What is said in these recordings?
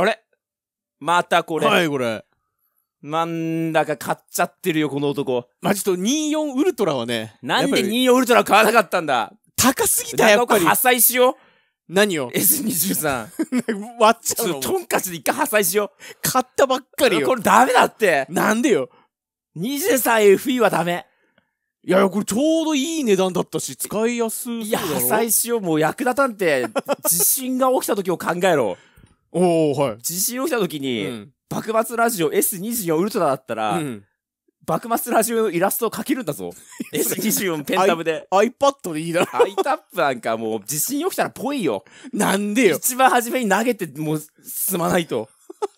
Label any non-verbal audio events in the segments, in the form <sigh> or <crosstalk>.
あれまたこれ。はい、これ。なんだか買っちゃってるよ、この男。まあ、ちょっと24ウルトラはね。なんで24ウルトラ買わなかったんだ高すぎたやっぱ破砕しよう。何を ?S23。<laughs> 割っちゃうのトンカチで一回破砕しよう。買ったばっかりよ。これダメだって。なんでよ。23FE はダメ。いやいや、これちょうどいい値段だったし、使いやすい。いや、破砕しよう。もう役立たんって、地震が起きた時を考えろ。おおはい。地震起きた時に、うん、幕末ラジオ S24 ウルトラだったら、うん、幕末ラジオのイラストを描けるんだぞ。<laughs> S24 ペンタブで。iPad でいいだろ。iTap なんかもう地震起きたらぽいよ。なんでよ。一番初めに投げてもう進まないと。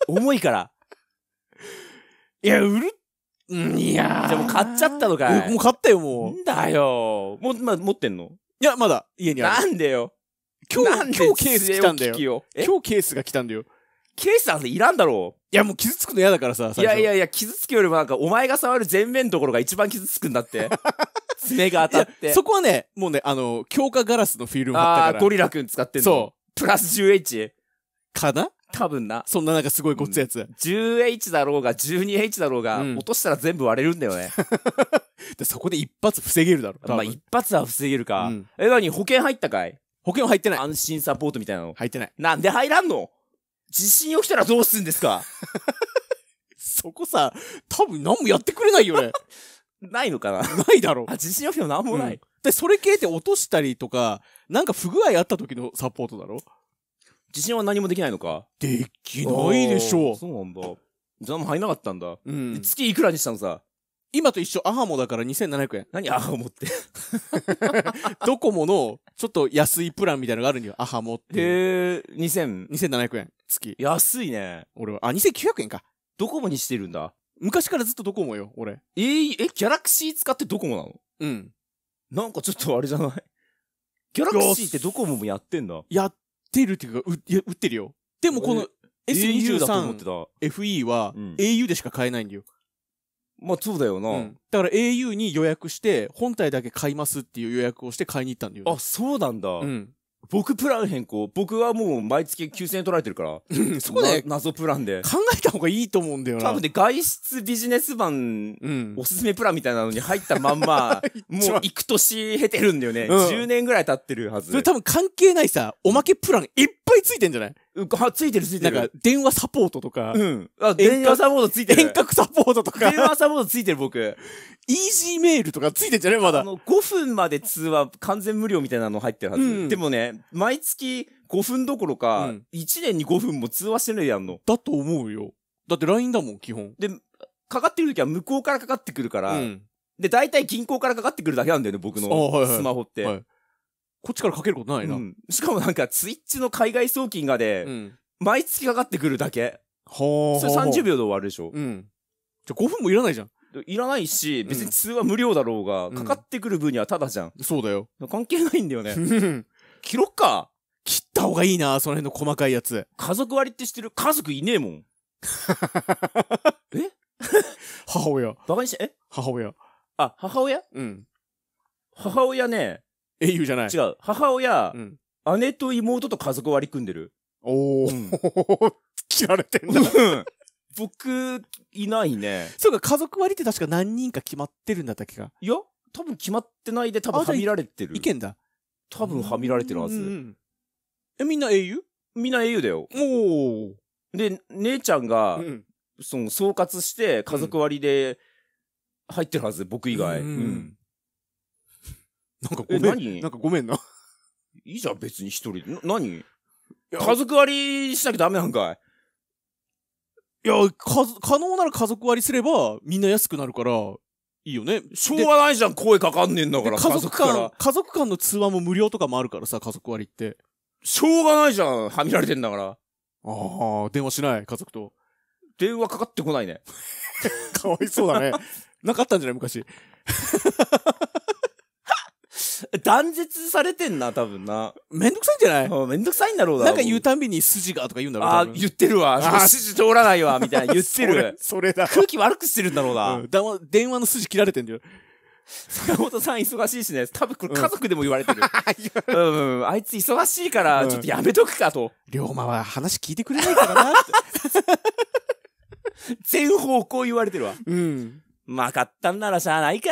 重いから。<laughs> いや、ウルいやじゃもう買っちゃったのかい。もう買ったよ、もう。んだよ。もう、まあ、持ってんのいや、まだ、家にある。なんでよ。今日、今日ケース来たんだよ。今日ケースが来たんだよ。ケースなんていらんだろう。いや、もう傷つくの嫌だからさ、いやいやいや、傷つくよりもなんか、お前が触る前面のところが一番傷つくんだって。<laughs> 爪が当たって。そこはね、もうね、あの、強化ガラスのフィルム貼ったから。あゴリラくん使ってんの。そう。プラス 10H。かな多分な。そんななんかすごいごっつやつ。10H だろうが、12H だろうが、うん、落としたら全部割れるんだよね。<laughs> でそこで一発防げるだろ。まあ一発は防げるか。うん、え、なに保険入ったかい保険は入ってない。安心サポートみたいなの。入ってない。なんで入らんの地震起きたらどうすんですか <laughs> そこさ、多分何もやってくれないよね。<laughs> ないのかなないだろう。あ、地震起きても何もない、うん、で、それ系って落としたりとか、なんか不具合あった時のサポートだろ地震は何もできないのかできないでしょう。そうなんだ。じゃあもう入んなかったんだ。うん。月いくらにしたのさ。今と一緒、アハモだから2700円。何アハモって。<laughs> ドコモの、ちょっと安いプランみたいなのがあるんよ。アハモって。へぇ、2000。2700円、月。安いね。俺は、あ、2900円か。ドコモにしてるんだ。昔からずっとドコモよ、俺。えー、え、ギャラクシー使ってドコモなのうん。なんかちょっとあれじゃないギャラクシーってドコモもやってんだ。やってるっていうか、う、や、売ってるよ。でもこの S23FE は au でしか買えないんだよ。まあそうだよな、うん、だから au に予約して、本体だけ買いますっていう予約をして買いに行ったんだよ、ね、あ、そうなんだ。うん。僕プラン変更。僕はもう毎月9000円取られてるから。<laughs> そこで、謎プランで。考えた方がいいと思うんだよな。多分ね、外出ビジネス版、うん、おすすめプランみたいなのに入ったまんま、<laughs> もう行く年経てるんだよね、うん、10年ぐらい経ってるはず。それ多分関係ないさ、おまけプランいっぱいついてんじゃないは、ついてるついてる。なんか、電話サポートとか。うん。あ、電話サポートついてる。遠隔サポートとか。電話サポートついてる僕。イージーメールとかついてんじゃねまだ。あの、5分まで通話完全無料みたいなの入ってるはず。うん、でもね、毎月5分どころか、1年に5分も通話してないやんの。だと思うよ。だって LINE だもん、基本。で、かかってる時は向こうからかかってくるから、うん、で、大体銀行からかかってくるだけなんだよね、僕のスマホって。はいはいはいこっちからかけることないな。うん、しかもなんか、ツイッチの海外送金がね、うん、毎月かかってくるだけ。ほー。それ30秒で終わるでしょ。うん。じゃ5分もいらないじゃん。いらないし、別に通話無料だろうが、うん、かかってくる分にはタダじゃん。そうだよ。関係ないんだよね。切ろっか。切った方がいいな、その辺の細かいやつ。家族割って知ってる家族いねえもん。<laughs> え <laughs> 母親。バカにして、え母親。あ、母親うん。母親ね、英雄じゃない違う。母親、うん姉と妹と家族割り組んでる。おー、切 <laughs> られてんだ。僕、いないね。そうか、家族割りって確か何人か決まってるんだったっけか。いや、多分決まってないで、多分はみられてる。意見だ。多分はみられてるはず。うん、え、みんな英雄みんな英雄だよ。おー。で、姉ちゃんが、うん、その、総括して、家族割りで入ってるはず、僕以外。うん、うんなんかごめん。なんかごめんな。いいじゃん、別に一人で。な、何家族割りしなきゃダメなんかいいや、か、可能なら家族割りすれば、みんな安くなるから、いいよね。しょうがないじゃん、声かかんねえんだから、家族から。家族間の通話も無料とかもあるからさ、家族割りって。しょうがないじゃん、はみられてんだから。ああ、電話しない、家族と。電話かかってこないね。<laughs> かわいそうだね。なかったんじゃない昔。断絶されてんな、多分な。めんどくさいんじゃないめんどくさいんだろうな。なんか言うたんびに筋がとか言うんだろうあ、言ってるわ。筋通らないわ、みたいな言ってる。<laughs> それだ。空気悪くしてるんだろうな。うん、だ電話の筋切られてんだよ。坂本さん忙しいしね、多分これ家族でも言われてる。<laughs> うん、うん、あいつ忙しいから、ちょっとやめとくかと。龍馬は話聞いてくれないからなって。<laughs> 全方向言われてるわ。うん。まかったんならしゃあないか。